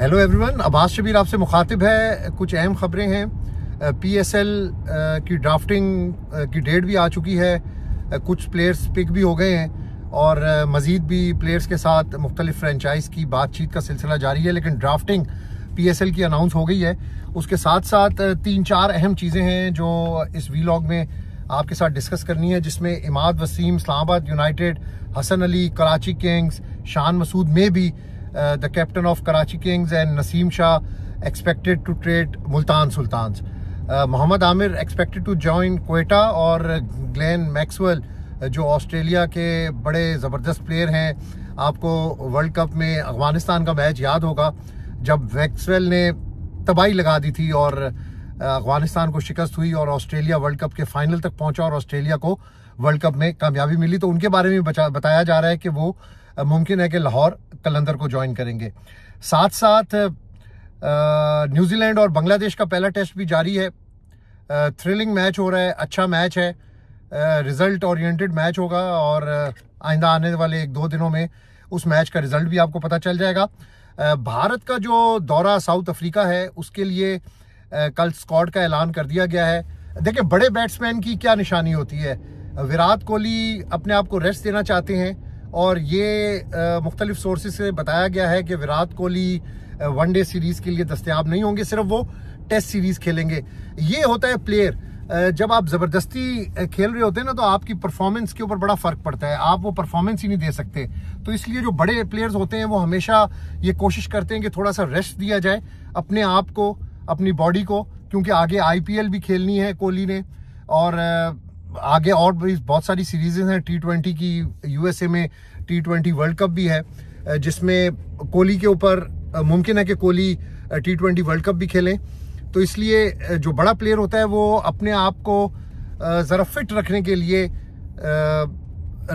hello everyone Abbas Shabir आपसे मुखातिब है कुछ अहम ख़बरें हैं पीएसएल की ड्राफ्टिंग की डेट भी आ चुकी है कुछ प्लेयर्स पिक भी हो गए हैं और मज़ीद भी प्लेयर्स के साथ मुख्तलिफ फ्रेंचाइज की बातचीत का सिलसिला जारी है लेकिन ड्राफ्टिंग पीएसएल की अनाउंस हो गई है उसके साथ साथ तीन चार अहम चीज़ें हैं जो इस वी में आपके साथ डिस्कस करनी है जिसमें इमाद वसीम इस्लामाबाद यूनाइटेड हसन अली कराची किंग्स शान मसूद में भी the captain of Karachi Kings and Naseem Shah expected to trade Multan Sultan Mohammad Amir expected to join Quetta और ग्लैन मैक्सवेल uh, जो ऑस्ट्रेलिया के बड़े ज़बरदस्त प्लेयर हैं आपको वर्ल्ड कप में अफगानिस्तान का मैच याद होगा जब वैक्सवेल ने तबाही लगा दी थी और uh, अफगानिस्तान को शिकस्त हुई और ऑस्ट्रेलिया वर्ल्ड कप के फाइनल तक पहुंचा और ऑस्ट्रेलिया को वर्ल्ड कप में कामयाबी मिली तो उनके बारे में बचा, बताया जा रहा है कि वो मुमकिन है कि लाहौर कलंदर को ज्वाइन करेंगे साथ साथ न्यूजीलैंड और बांग्लादेश का पहला टेस्ट भी जारी है थ्रिलिंग मैच हो रहा है अच्छा मैच है रिज़ल्ट ओरिएंटेड मैच होगा और आइंदा आने वाले एक दो दिनों में उस मैच का रिज़ल्ट भी आपको पता चल जाएगा भारत का जो दौरा साउथ अफ्रीका है उसके लिए कल स्कॉड का ऐलान कर दिया गया है देखिए बड़े बैट्समैन की क्या निशानी होती है विराट कोहली अपने आप को रेस्ट देना चाहते हैं और ये मुख्तलिफ सोर्सेज से बताया गया है कि Virat Kohli one day series के लिए दस्तियाब नहीं होंगे सिर्फ वो टेस्ट सीरीज़ खेलेंगे ये होता है प्लेयर जब आप ज़बरदस्ती खेल रहे होते हैं ना तो आपकी परफॉर्मेंस के ऊपर बड़ा फ़र्क पड़ता है आप वो परफॉर्मेंस ही नहीं दे सकते तो इसलिए जो बड़े प्लेयर्स होते हैं वो हमेशा ये कोशिश करते हैं कि थोड़ा सा रेस्ट दिया जाए अपने आप को अपनी बॉडी को क्योंकि आगे आईपीएल भी खेलनी है कोहली ने और आगे और भी बहुत सारी सीरीज़ हैं टी ट्वेंटी की यूएसए में टी ट्वेंटी वर्ल्ड कप भी है जिसमें कोहली के ऊपर मुमकिन है कि Kohli T twenty world cup भी खेलें तो इसलिए जो बड़ा प्लेयर होता है वो अपने आप को ज़रा फिट रखने के लिए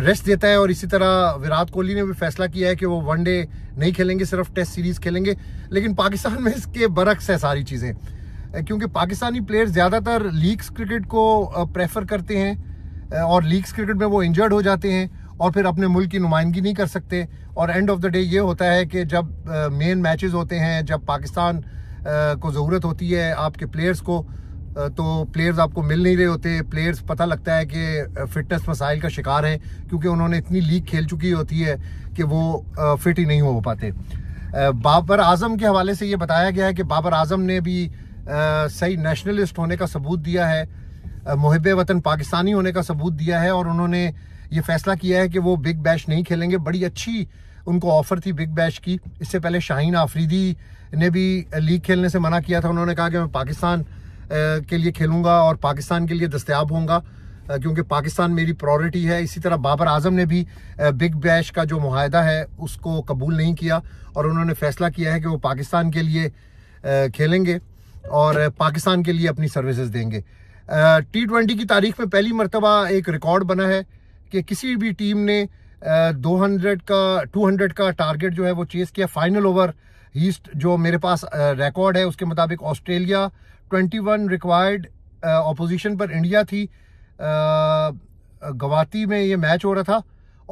रेस्ट देता है और इसी तरह विराट कोहली ने भी फैसला किया है कि वो वनडे नहीं खेलेंगे सिर्फ टेस्ट सीरीज़ खेलेंगे लेकिन पाकिस्तान में इसके बरक्स है सारी चीज़ें क्योंकि पाकिस्तानी प्लेयर्स ज़्यादातर लीग्स क्रिकेट को प्रेफर करते हैं और लीग्स क्रिकेट में वो इंजर्ड हो जाते हैं और फिर अपने मुल्क की नुमाइंदगी नहीं कर सकते और एंड ऑफ द डे ये होता है कि जब मेन मैचेस होते हैं जब पाकिस्तान को ज़रूरत होती है आपके प्लेयर्स को तो प्लेयर्स आपको मिल नहीं रहे होते प्लेयर्स पता लगता है कि फिटनेस मसाइल का शिकार है क्योंकि उन्होंने इतनी लीग खेल चुकी होती है कि वो फिट ही नहीं हो पाते बाबर आजम के हवाले से ये बताया गया है कि बाबर आजम ने भी सही नेशनलिस्ट होने का सबूत दिया है मुहब वतन पाकिस्तानी होने का सबूत दिया है और उन्होंने ये फैसला किया है कि वो बिग बैश नहीं खेलेंगे बड़ी अच्छी उनको ऑफर थी बिग बैश की इससे पहले शाहीन आफरीदी ने भी लीग खेलने से मना किया था उन्होंने कहा कि मैं पाकिस्तान के लिए खेलूंगा और पाकिस्तान के लिए दस्तियाब होंगा क्योंकि पाकिस्तान मेरी प्रायोरिटी है इसी तरह बाबर आजम ने भी बिग बैश का जो माहदा है उसको कबूल नहीं किया और उन्होंने फैसला किया है कि वो पाकिस्तान के लिए खेलेंगे और पाकिस्तान के लिए अपनी सर्विसेज देंगे टी ट्वेंटी की तारीख में पहली मरतबा एक रिकॉर्ड बना है कि किसी भी टीम ने दो हंड्रेड का टू हंड्रेड का टारगेट जो है वो चेस किया फाइनल ओवर ईस्ट जो मेरे पास रिकॉर्ड है उसके मुताबिक Australia twenty one required opposition पर इंडिया थी गवाती में ये मैच हो रहा था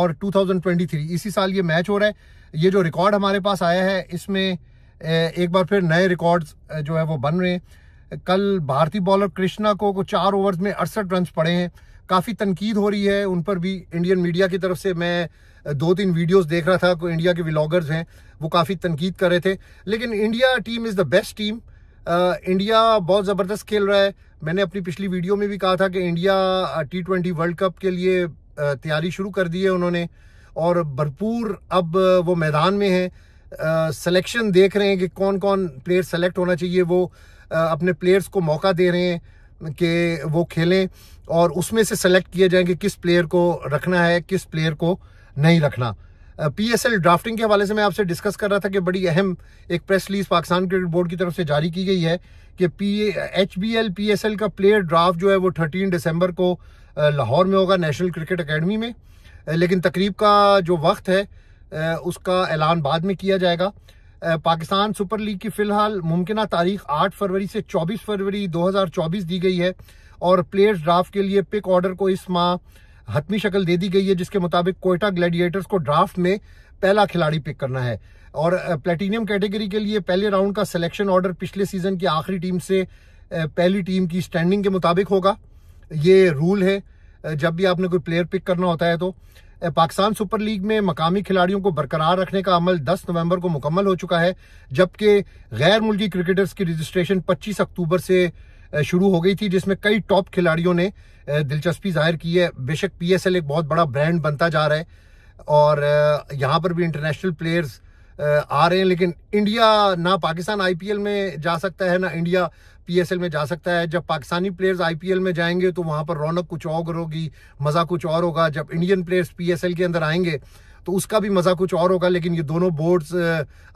और 2023 इसी साल ये मैच हो रहा है ये जो रिकॉर्ड हमारे पास आया है इसमें एक बार फिर नए रिकॉर्ड्स जो है वो बन रहे हैं कल भारतीय बॉलर कृष्णा को, को चार ओवर्स में अड़सठ रन पड़े हैं काफ़ी तनकीद हो रही है उन पर भी इंडियन मीडिया की तरफ से मैं दो तीन वीडियोस देख रहा था को इंडिया के व्लागर्स हैं वो काफ़ी तनकीद कर रहे थे लेकिन India team is the best team India बहुत ज़बरदस्त खेल रहा है मैंने अपनी पिछली वीडियो में भी कहा था कि India T twenty world cup के लिए तैयारी शुरू कर दी है उन्होंने और भरपूर अब वो मैदान में है सिलेक्शन देख रहे हैं कि कौन कौन प्लेयर सेलेक्ट होना चाहिए वो आ, अपने प्लेयर्स को मौका दे रहे हैं कि वो खेलें और उसमें से सेलेक्ट किया जाए कि किस प्लेयर को रखना है किस प्लेयर को नहीं रखना पी एस एल ड्राफ्टिंग के हवाले से मैं आपसे डिस्कस कर रहा था कि बड़ी अहम एक press release Pakistan cricket board की तरफ से जारी की गई है कि P H B L P S L का प्लेयर ड्राफ्ट जो है वो थर्टीन दिसंबर को लाहौर में होगा नेशनल क्रिकेट अकेडमी में लेकिन तकरीब का जो वक्त है उसका ऐलान बाद में किया जाएगा पाकिस्तान सुपर लीग की फ़िलहाल मुमकिन तारीख 8 फरवरी से 24 फरवरी 2024 दी गई है और प्लेयर्स ड्राफ्ट के लिए पिक ऑर्डर को इस माह हतमी शक्ल दे दी गई है जिसके मुताबिक कोयटा ग्लैडिएटर्स को ड्राफ्ट में पहला खिलाड़ी पिक करना है और प्लेटिनियम कैटेगरी के लिए पहले राउंड का सिलेक्शन ऑर्डर पिछले सीजन की आखिरी टीम से पहली टीम की स्टैंडिंग के मुताबिक होगा ये रूल है जब भी आपने कोई प्लेयर पिक करना होता है तो पाकिस्तान सुपर लीग में मकामी खिलाड़ियों को बरकरार रखने का अमल 10 नवंबर को मुकम्मल हो चुका है जबकि गैर मुल्की क्रिकेटर्स की रजिस्ट्रेशन 25 अक्टूबर से शुरू हो गई थी जिसमें कई टॉप खिलाड़ियों ने दिलचस्पी जाहिर की है बेशक पीएसएल एक बहुत बड़ा ब्रांड बनता जा रहा है और यहाँ पर भी इंटरनेशनल प्लेयर्स आ रहे हैं लेकिन इंडिया ना पाकिस्तान आईपीएल में जा सकता है ना इंडिया पीएसएल में जा सकता है जब पाकिस्तानी प्लेयर्स आईपीएल में जाएंगे तो वहाँ पर रौनक कुछ और होगी मज़ा कुछ और होगा जब इंडियन प्लेयर्स पीएसएल के अंदर आएंगे तो उसका भी मज़ा कुछ और होगा लेकिन ये दोनों बोर्ड्स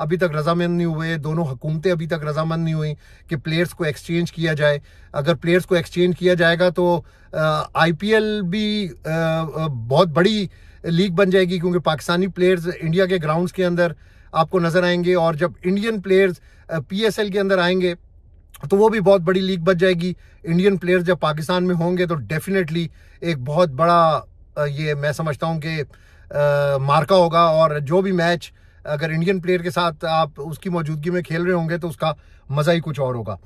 अभी तक रजामंद नहीं हुए दोनों हुकूमतें अभी तक रजामंद नहीं हुई कि प्लेयर्स को एक्सचेंज किया जाए अगर प्लेयर्स को एक्सचेंज किया जाएगा तो आईपीएल भी बहुत बड़ी लीग बन जाएगी क्योंकि पाकिस्तानी प्लेयर्स इंडिया के ग्राउंड्स के अंदर आपको नज़र आएंगे और जब इंडियन प्लेयर्स पीएसएल के अंदर आएंगे तो वो भी बहुत बड़ी लीग बच जाएगी इंडियन प्लेयर्स जब पाकिस्तान में होंगे तो डेफिनेटली एक बहुत बड़ा ये मैं समझता हूँ कि मार्का होगा और जो भी मैच अगर इंडियन प्लेयर के साथ आप उसकी मौजूदगी में खेल रहे होंगे तो उसका मज़ा ही कुछ और होगा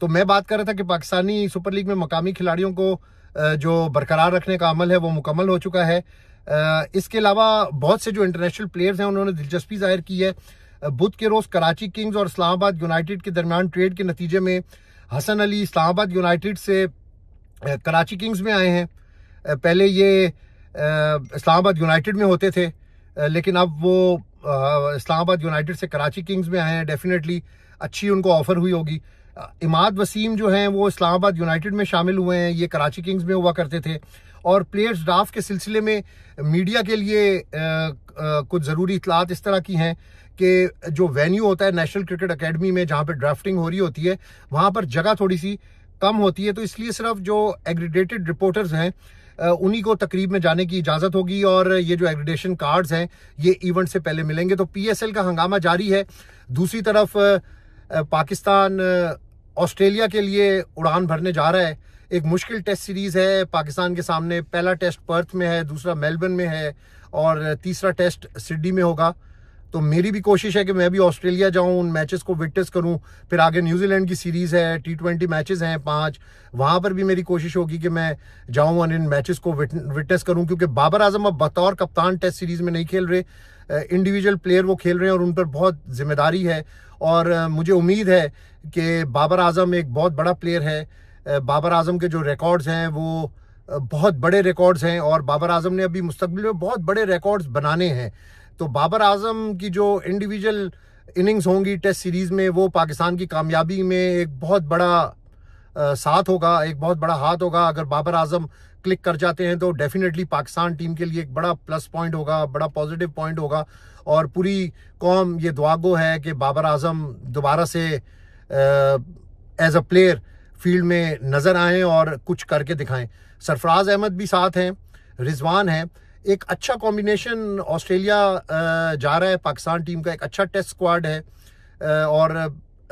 तो मैं बात कर रहा था कि पाकिस्तानी सुपर लीग में मकामी खिलाड़ियों को जो बरकरार रखने का अमल है वो मुकम्मल हो चुका है इसके अलावा बहुत से जो इंटरनेशनल प्लेयर्स हैं उन्होंने दिलचस्पी जाहिर की है बुध के रोज कराची किंग्स और इस्लामाबाद यूनाइटेड के दरमियान ट्रेड के नतीजे में हसन अली इस्लामाबाद यूनाइटेड से कराची किंग्स में आए हैं पहले ये इस्लामाबाद यूनाइटेड में होते थे लेकिन अब वो इस्लामाबाद यूनाइटेड से कराची किंग्स में आए हैं डेफिनेटली अच्छी उनको ऑफर हुई होगी इमाद वसीम जो हैं वो इस्लामाबाद यूनाइटेड में शामिल हुए हैं ये कराची किंग्स में हुआ करते थे और प्लेयर्स ड्राफ्ट के सिलसिले में मीडिया के लिए कुछ ज़रूरी इतलात इस तरह की हैं कि जो वेन्यू होता है नेशनल क्रिकेट अकेडमी में जहाँ पर ड्राफ्टिंग हो रही होती है वहाँ पर जगह थोड़ी सी कम होती है तो इसलिए सिर्फ जो एग्रीडेटेड रिपोर्टर्स हैं उन्हीं को तकरीब में जाने की इजाज़त होगी और ये जो एग्रीडेशन कार्ड्स हैं ये इवेंट से पहले मिलेंगे तो पीएसएल का हंगामा जारी है दूसरी तरफ पाकिस्तान ऑस्ट्रेलिया के लिए उड़ान भरने जा रहा है एक मुश्किल टेस्ट सीरीज़ है पाकिस्तान के सामने पहला टेस्ट पर्थ में है दूसरा मेलबर्न में है और तीसरा टेस्ट सिडनी में होगा तो मेरी भी कोशिश है कि मैं भी ऑस्ट्रेलिया जाऊं उन मैचेस को विटनेस करूं फिर आगे न्यूजीलैंड की सीरीज़ है टी ट्वेंटी मैचेज़ हैं पांच वहां पर भी मेरी कोशिश होगी कि मैं जाऊं और इन मैचेस को विटनेस करूं क्योंकि बाबर आजम अब बतौर कप्तान टेस्ट सीरीज़ में नहीं खेल रहे इंडिविजुअल प्लेयर वो खेल रहे हैं और उन पर बहुत जिम्मेदारी है और मुझे उम्मीद है कि बाबर आजम एक बहुत बड़ा प्लेयर है बाबर आजम के जो रिकॉर्ड्स हैं वो बहुत बड़े रिकॉर्ड्स हैं और बाबर आजम ने अभी मुस्तबिल में बहुत बड़े रिकॉर्ड्स बनाने हैं तो बाबर आजम की जो इंडिविजुअल इनिंग्स होंगी टेस्ट सीरीज़ में वो पाकिस्तान की कामयाबी में एक बहुत बड़ा आ, साथ होगा एक बहुत बड़ा हाथ होगा अगर बाबर आजम क्लिक कर जाते हैं तो डेफिनेटली पाकिस्तान टीम के लिए एक बड़ा प्लस पॉइंट होगा बड़ा पॉजिटिव पॉइंट होगा और पूरी कौम ये दुआगो है कि बाबर आजम दोबारा से एज अ प्लेयर फील्ड में नज़र आएँ और कुछ करके दिखाएं सरफराज अहमद भी साथ हैं रिजवान हैं एक अच्छा कॉम्बिनेशन ऑस्ट्रेलिया जा रहा है पाकिस्तान टीम का एक अच्छा टेस्ट स्क्वाड है और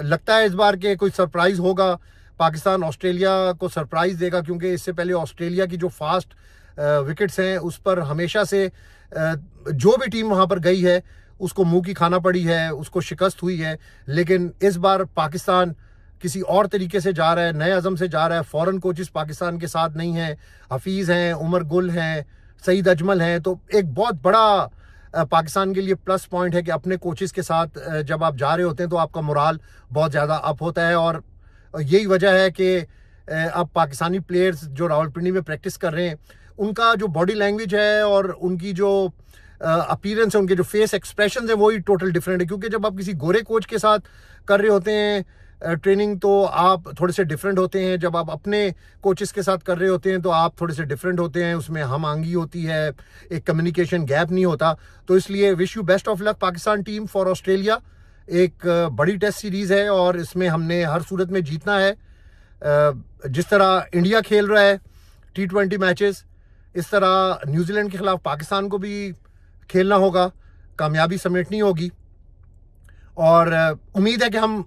लगता है इस बार के कोई सरप्राइज होगा पाकिस्तान ऑस्ट्रेलिया को सरप्राइज देगा क्योंकि इससे पहले ऑस्ट्रेलिया की जो फास्ट विकेट्स हैं उस पर हमेशा से जो भी टीम वहां पर गई है उसको मुंह की खाना पड़ी है उसको शिकस्त हुई है लेकिन इस बार पाकिस्तान किसी और तरीके से जा रहा है नए अज़म से जा रहा है फॉरेन कोचेस पाकिस्तान के साथ नहीं हैं हफीज़ हैं उमर गुल हैं सईद अजमल हैं तो एक बहुत बड़ा पाकिस्तान के लिए प्लस पॉइंट है कि अपने कोचेस के साथ जब आप जा रहे होते हैं तो आपका मोराल बहुत ज़्यादा अप होता है और यही वजह है कि अब पाकिस्तानी प्लेयर्स जो रावलपिंडी में प्रैक्टिस कर रहे हैं उनका जो बॉडी लैंग्वेज है और उनकी जो अपीरेंस है उनके जो फेस एक्सप्रेशन है वही टोटल डिफरेंट है क्योंकि जब आप किसी गोरे कोच के साथ कर रहे होते हैं ट्रेनिंग तो आप थोड़े से डिफरेंट होते हैं जब आप अपने कोचेस के साथ कर रहे होते हैं तो आप थोड़े से डिफरेंट होते हैं उसमें हम आंगी होती है एक कम्युनिकेशन गैप नहीं होता तो इसलिए wish you best of luck Pakistan team for Australia एक बड़ी टेस्ट सीरीज़ है और इसमें हमने हर सूरत में जीतना है जिस तरह इंडिया खेल रहा है टी ट्वेंटी मैचेस इस तरह न्यूजीलैंड के ख़िलाफ़ पाकिस्तान को भी खेलना होगा कामयाबी समेटनी होगी और उम्मीद है कि हम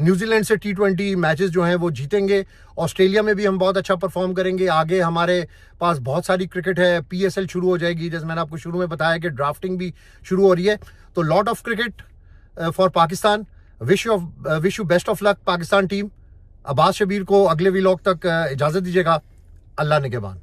न्यूजीलैंड से टी ट्वेंटी मैचेस जो हैं वो जीतेंगे ऑस्ट्रेलिया में भी हम बहुत अच्छा परफॉर्म करेंगे आगे हमारे पास बहुत सारी क्रिकेट है पीएसएल शुरू हो जाएगी जैसे मैंने आपको शुरू में बताया कि ड्राफ्टिंग भी शुरू हो रही है तो lot of cricket for Pakistan wish of wish you best of luck Pakistan team Abbas Shabbir को अगले वीलॉग तक इजाज़त दीजिएगा अल्लाह निगेबान